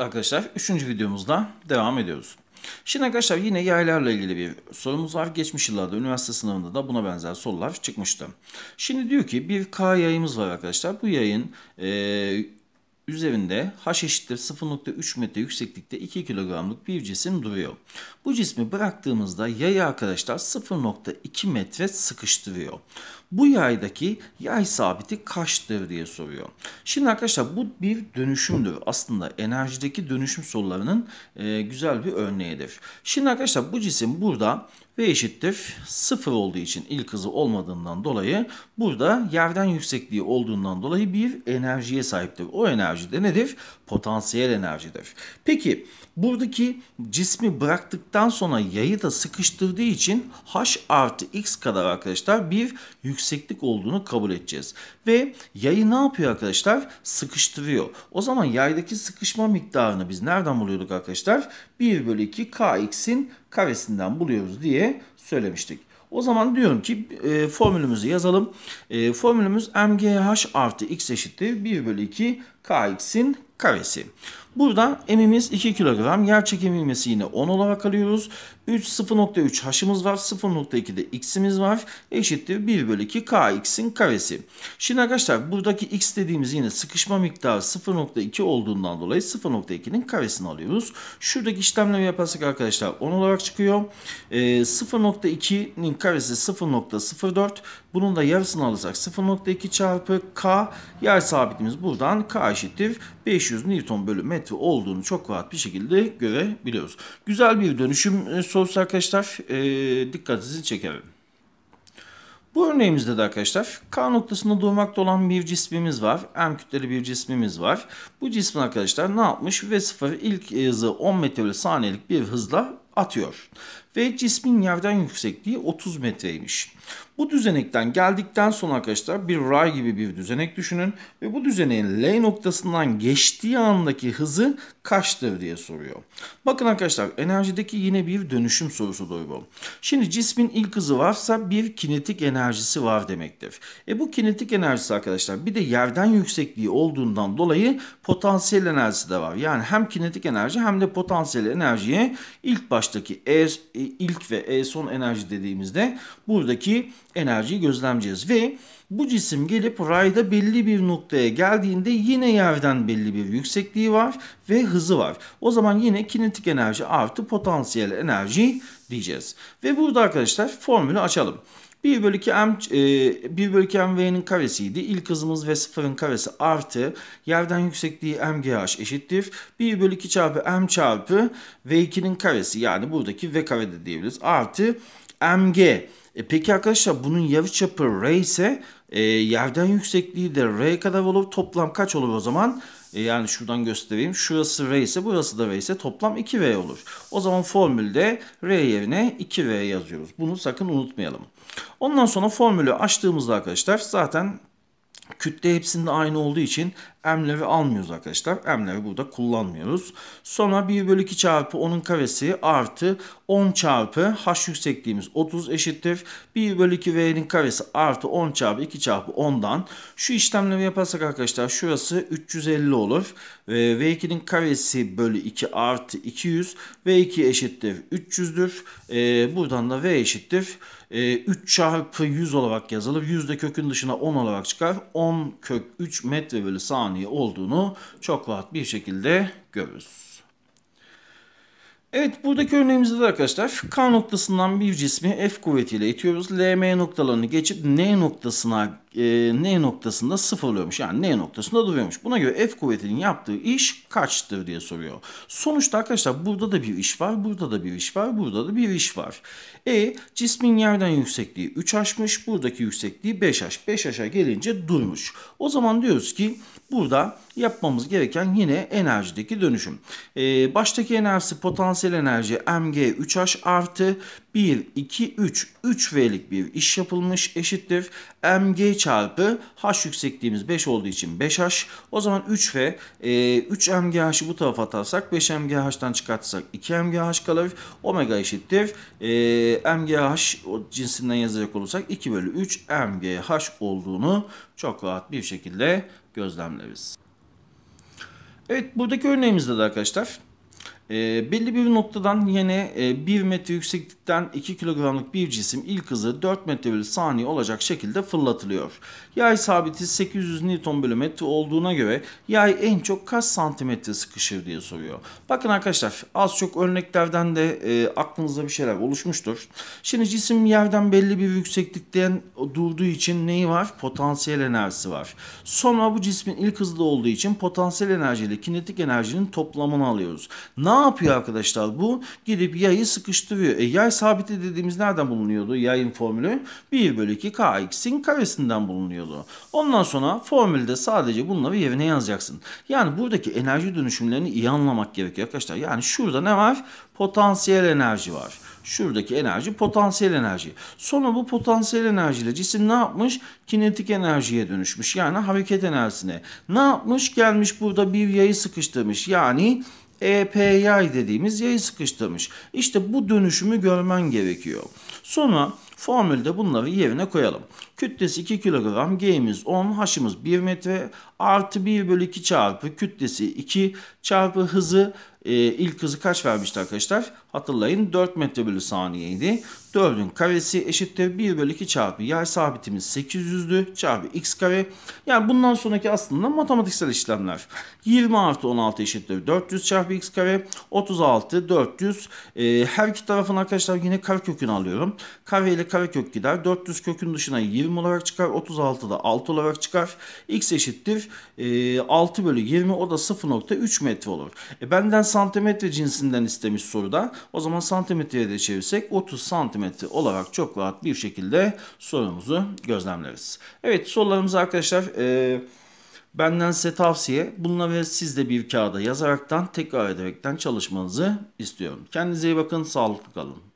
arkadaşlar 3. videomuzda devam ediyoruz. Şimdi arkadaşlar yine yaylarla ilgili bir sorumuz var. Geçmiş yıllarda üniversite sınavında da buna benzer sorular çıkmıştı. Şimdi diyor ki bir K yayımız var arkadaşlar. Bu yayın e, üzerinde h eşittir 0.3 metre yükseklikte 2 kilogramlık bir cisim duruyor. Bu cismi bıraktığımızda yayı arkadaşlar 0.2 metre sıkıştırıyor. Bu yaydaki yay sabiti kaçtır diye soruyor. Şimdi arkadaşlar bu bir dönüşümdür. Aslında enerjideki dönüşüm sorularının e, güzel bir örneğidir. Şimdi arkadaşlar bu cisim burada V eşittir sıfır olduğu için ilk hızı olmadığından dolayı burada yerden yüksekliği olduğundan dolayı bir enerjiye sahiptir. O enerji de nedir? potansiyel enerjidir. Peki buradaki cismi bıraktıktan sonra yayı da sıkıştırdığı için h artı x kadar arkadaşlar bir yükseklik olduğunu kabul edeceğiz. Ve yayı ne yapıyor arkadaşlar? Sıkıştırıyor. O zaman yaydaki sıkışma miktarını biz nereden buluyorduk arkadaşlar? 1 bölü 2 kx'in karesinden buluyoruz diye söylemiştik. O zaman diyorum ki e, formülümüzü yazalım. E, formülümüz mgh artı x eşittir 1 bölü 2 kx'in karesi. Burada emimiz 2 kilogram. Yer çekim ivmesi yine 10 olarak alıyoruz. 3 0.3 h'ımız var. 0.2 de x'imiz var. Eşittir 1 bölü 2 kx'in karesi. Şimdi arkadaşlar buradaki x dediğimiz yine sıkışma miktarı 0.2 olduğundan dolayı 0.2'nin karesini alıyoruz. Şuradaki işlemleri yaparsak arkadaşlar 10 olarak çıkıyor. E, 0.2'nin karesi 0.04. Bunun da yarısını alırsak 0.2 çarpı k. Yer sabitimiz buradan k eşittir 500 500 Newton bölü metre olduğunu çok rahat bir şekilde görebiliyoruz. Güzel bir dönüşüm e, sorusu arkadaşlar. E, dikkatinizi çekerim. Bu örneğimizde de arkadaşlar K noktasında durmakta olan bir cismimiz var. M kütleli bir cismimiz var. Bu cismin arkadaşlar ne yapmış? V0 ilk e, hızı 10 metre saniyelik bir hızla atıyor ve cismin yerden yüksekliği 30 metreymiş. Bu düzenekten geldikten sonra arkadaşlar bir ray gibi bir düzenek düşünün ve bu düzeneğin L noktasından geçtiği andaki hızı kaçtır diye soruyor. Bakın arkadaşlar enerjideki yine bir dönüşüm sorusu da bu. Şimdi cismin ilk hızı varsa bir kinetik enerjisi var demektir. E bu kinetik enerjisi arkadaşlar bir de yerden yüksekliği olduğundan dolayı potansiyel enerjisi de var. Yani hem kinetik enerji hem de potansiyel enerjiye ilk baştaki E e, ilk ve son enerji dediğimizde buradaki enerjiyi gözlemleyeceğiz. Ve bu cisim gelip rayda belli bir noktaya geldiğinde yine yerden belli bir yüksekliği var ve hızı var. O zaman yine kinetik enerji artı potansiyel enerji diyeceğiz. Ve burada arkadaşlar formülü açalım. 1 bölü 2 m, 1 e, bölü 2 mv'nin karesiydi. İlk hızımız ve sıfırın karesi artı yerden yüksekliği mgh eşittir. 1 bölü 2 çarpı m çarpı v2'nin karesi yani buradaki v kare de diyebiliriz. Artı mg. E peki arkadaşlar bunun yarı yarıçapı r ise e, yerden yüksekliği de r kadar olur. Toplam kaç olur o zaman? E yani şuradan göstereyim. Şurası R ise burası da R ise toplam 2V olur. O zaman formülde R yerine 2V yazıyoruz. Bunu sakın unutmayalım. Ondan sonra formülü açtığımızda arkadaşlar zaten kütle hepsinde aynı olduğu için Emlevi almıyoruz arkadaşlar. Emlevi burada kullanmıyoruz. Sonra 1 bölü 2 çarpı 10'un karesi artı 10 çarpı h yüksekliğimiz 30 eşittir. 1 bölü 2 v'nin karesi artı 10 çarpı 2 çarpı 10'dan. Şu işlemleri yaparsak arkadaşlar şurası 350 olur. V2'nin karesi bölü 2 artı 200. V2 eşittir 300'dür. Ee, buradan da V eşittir. 3 ee, çarpı 100 olarak yazılır. 100 de kökün dışına 10 olarak çıkar. 10 kök 3 metre bölü saniye mani olduğunu çok rahat bir şekilde görürüz. Evet buradaki örneğimizde de arkadaşlar K noktasından bir cismi F kuvvetiyle itiyoruz. LM noktalarını geçip N noktasına e, N noktasında sıfırlıyormuş. Yani N noktasında duruyormuş. Buna göre F kuvvetinin yaptığı iş kaçtır diye soruyor. Sonuçta arkadaşlar burada da bir iş var, burada da bir iş var, burada da bir iş var. E cismin yerden yüksekliği 3 aşmış, buradaki yüksekliği 5 aş. 5 aşa gelince durmuş. O zaman diyoruz ki Burada yapmamız gereken yine enerjideki dönüşüm. Ee, baştaki enerjisi potansiyel enerji MG3H artı 1, 2, 3, 3V'lik bir iş yapılmış eşittir mg çarpı h yüksekliğimiz 5 olduğu için 5h. O zaman 3 ve e, 3 mgh'ı bu tarafa atarsak 5 mgh'dan çıkartsak 2 mgh kalır. Omega eşittir. E, mgh o cinsinden yazacak olursak 2 bölü 3 mgh olduğunu çok rahat bir şekilde gözlemleriz. Evet buradaki örneğimizde de arkadaşlar e, belli bir noktadan yine e, 1 metre yükseklikten 2 kilogramlık bir cisim ilk hızı 4 metre bölü saniye olacak şekilde fırlatılıyor. Yay sabiti 800 Newton bölü metre olduğuna göre yay en çok kaç santimetre sıkışır diye soruyor. Bakın arkadaşlar az çok örneklerden de e, aklınızda bir şeyler oluşmuştur. Şimdi cisim yerden belli bir yükseklikten durduğu için neyi var? Potansiyel enerjisi var. Sonra bu cismin ilk hızlı olduğu için potansiyel enerjiyle kinetik enerjinin toplamını alıyoruz. Ne yapıyor arkadaşlar bu? Gidip yayı sıkıştırıyor. E yay sabiti dediğimiz nereden bulunuyordu? Yayın formülü 1 bölü 2 kx'in karesinden bulunuyordu. Ondan sonra formülde sadece bunları yerine yazacaksın. Yani buradaki enerji dönüşümlerini iyi anlamak gerekiyor arkadaşlar. Yani şurada ne var? Potansiyel enerji var. Şuradaki enerji potansiyel enerji. Sonra bu potansiyel enerjiyle cisim ne yapmış? Kinetik enerjiye dönüşmüş. Yani hareket enerjisine. Ne yapmış? Gelmiş burada bir yayı sıkıştırmış. Yani Epi dediğimiz yayı sıkıştırmış. İşte bu dönüşümü görmen gerekiyor. Sonra formülde bunları yerine koyalım. Kütlesi 2 kilogram, G'miz 10, H'ımız 1 metre artı 1 bölü 2 çarpı kütlesi 2 çarpı hızı e, ilk hızı kaç vermişti arkadaşlar? hatırlayın 4 metre bölü saniyeydi. 4'ün karesi eşittir 1 bölü 2 çarpı yer sabitimiz 800'dü çarpı x kare. Yani bundan sonraki aslında matematiksel işlemler. 20 artı 16 eşittir 400 çarpı x kare. 36 400 e, her iki tarafın arkadaşlar yine kar kökünü alıyorum. Kare ile kare kök gider. 400 kökün dışına 20 olarak çıkar. 36 da 6 olarak çıkar. x eşittir e, ee, 6 bölü 20 o da 0.3 metre olur. E, benden santimetre cinsinden istemiş soruda. O zaman santimetreye de çevirsek 30 santimetre olarak çok rahat bir şekilde sorumuzu gözlemleriz. Evet sorularımız arkadaşlar... E, Benden size tavsiye bunları siz de bir kağıda yazaraktan tekrar ederekten çalışmanızı istiyorum. Kendinize iyi bakın, sağlıklı kalın.